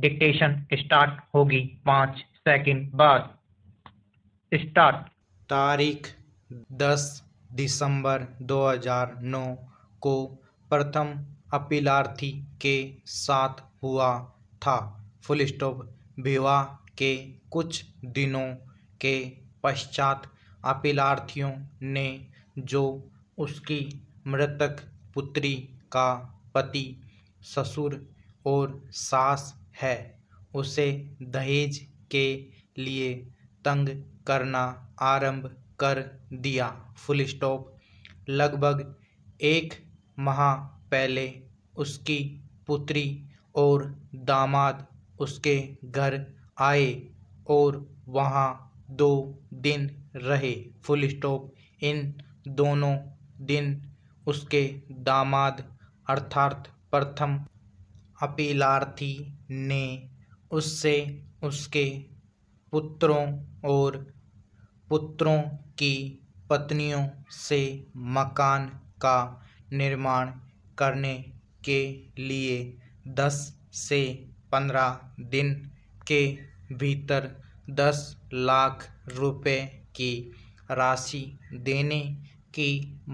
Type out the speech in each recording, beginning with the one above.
dictation start होगी पाँच second बाद स्टार्ट तारीख 10 दिसंबर 2009 को प्रथम अपीलार्थी के साथ हुआ था फुल स्टॉप विवाह के कुछ दिनों के पश्चात अपीलार्थियों ने जो उसकी मृतक पुत्री का पति ससुर और सास है उसे दहेज के लिए तंग करना आरंभ कर दिया फुल स्टॉप लगभग एक माह पहले उसकी पुत्री और दामाद उसके घर आए और वहाँ दो दिन रहे फुल स्टॉप इन दोनों दिन उसके दामाद अर्थात प्रथम अपीलार्थी ने उससे उसके पुत्रों और पुत्रों की पत्नियों से मकान का निर्माण करने के लिए दस से पंद्रह दिन के भीतर दस लाख रुपए की राशि देने की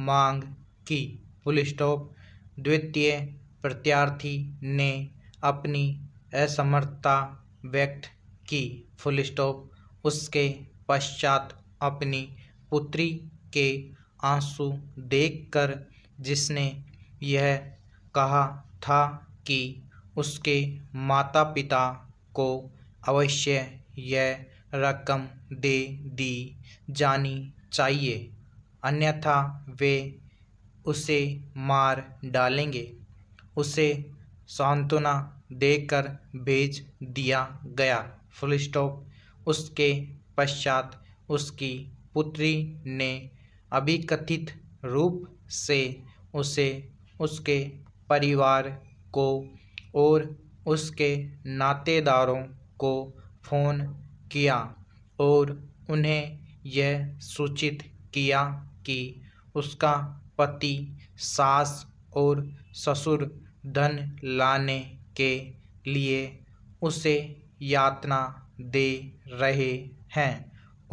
मांग की पुलिस स्टॉप द्वितीय प्रत्यार्थी ने अपनी असमर्थता व्यक्त की फुल स्टॉप उसके पश्चात अपनी पुत्री के आंसू देखकर जिसने यह कहा था कि उसके माता पिता को अवश्य यह रकम दे दी जानी चाहिए अन्यथा वे उसे मार डालेंगे उसे सांत्वना देकर भेज दिया गया फुल स्टॉप उसके पश्चात उसकी पुत्री ने अभिकथित रूप से उसे उसके परिवार को और उसके नातेदारों को फ़ोन किया और उन्हें यह सूचित किया कि उसका पति सास और ससुर धन लाने के लिए उसे यातना दे रहे हैं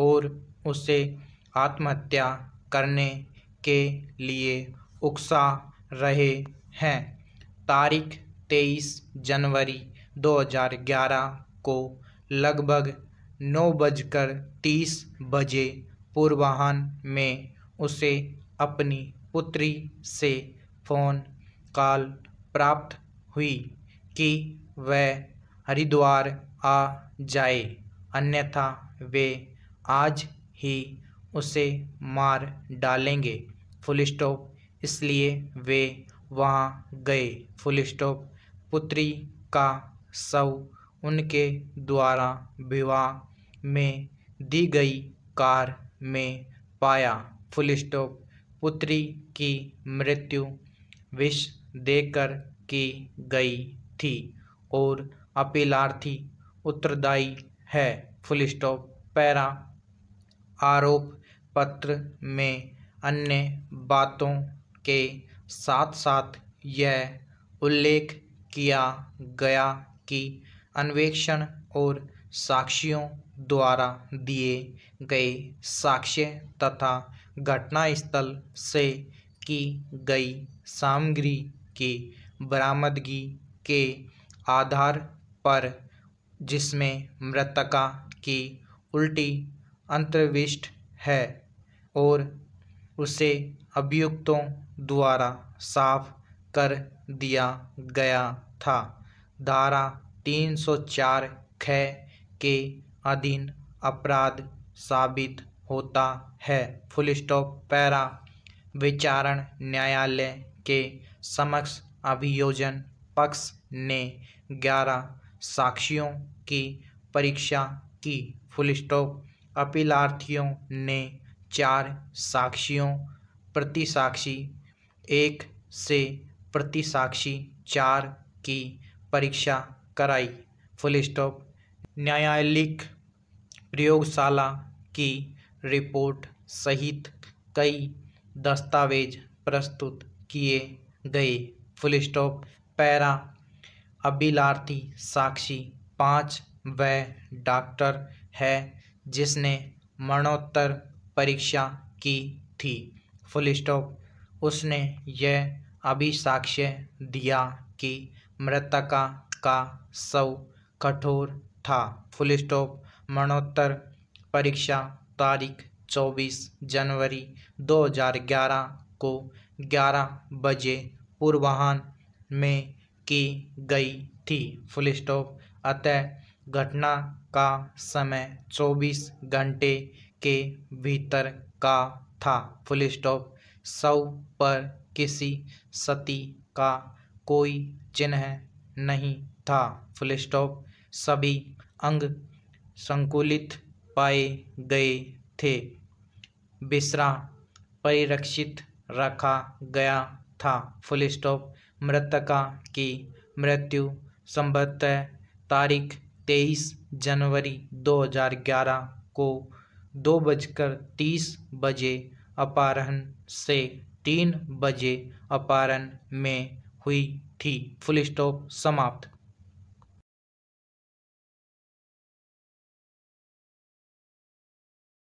और उसे आत्महत्या करने के लिए उकसा रहे हैं तारीख 23 जनवरी 2011 को लगभग नौ बजकर तीस बजे पूर्वाहन में उसे अपनी पुत्री से फ़ोन कॉल प्राप्त हुई कि वह हरिद्वार आ जाए अन्यथा वे आज ही उसे मार डालेंगे फुल स्टॉप इसलिए वे वहाँ गए फुल स्टॉप पुत्री का शव उनके द्वारा विवाह में दी गई कार में पाया फुल स्टॉप पुत्री की मृत्यु विष देकर की गई थी और अपीलार्थी उत्तरदायी है फुलस्टॉप पैरा आरोप पत्र में अन्य बातों के साथ साथ यह उल्लेख किया गया कि अन्वेषण और साक्षियों द्वारा दिए गए साक्ष्य तथा घटनास्थल से की गई सामग्री की बरामदगी के आधार पर जिसमें मृतका की उल्टी अंतर्विष्ट है और उसे अभियुक्तों द्वारा साफ कर दिया गया था धारा 304 ख के अधीन अपराध साबित होता है फुल स्टॉप पैरा विचारण न्यायालय के समक्ष अभियोजन पक्ष ने ग्यारह साक्षियों की परीक्षा की फुल स्टॉप अपीलार्थियों ने चार साक्षियों प्रतिसाक्षी एक से प्रतिसाक्षी चार की परीक्षा कराई फुल स्टॉप न्यायालयिक प्रयोगशाला की रिपोर्ट सहित कई दस्तावेज प्रस्तुत किए गए फुल स्टॉप पैरा अभिलार्थी साक्षी पाँच वह डॉक्टर है जिसने मरणोत्तर परीक्षा की थी फुल स्टॉप उसने यह अभिसाक्ष्य दिया कि मृतका का शव कठोर था फुल स्टॉप मरणोत्तर परीक्षा तारीख चौबीस जनवरी 2011 को 11 बजे पूर्वाहन में की गई थी फुल स्टॉप अतः घटना का समय 24 घंटे के भीतर का था फुल स्टॉप शव पर किसी सती का कोई चिन्ह नहीं था फुल स्टॉप सभी अंग संकुलित पाए गए थे बिस्रा परिरक्षित रखा गया था फुल स्टॉप मृतका की मृत्यु संबतः तारीख तेईस जनवरी 2011 को दो बजकर तीस बजे अपहरण से तीन बजे अपहरण में हुई थी फुल स्टॉप समाप्त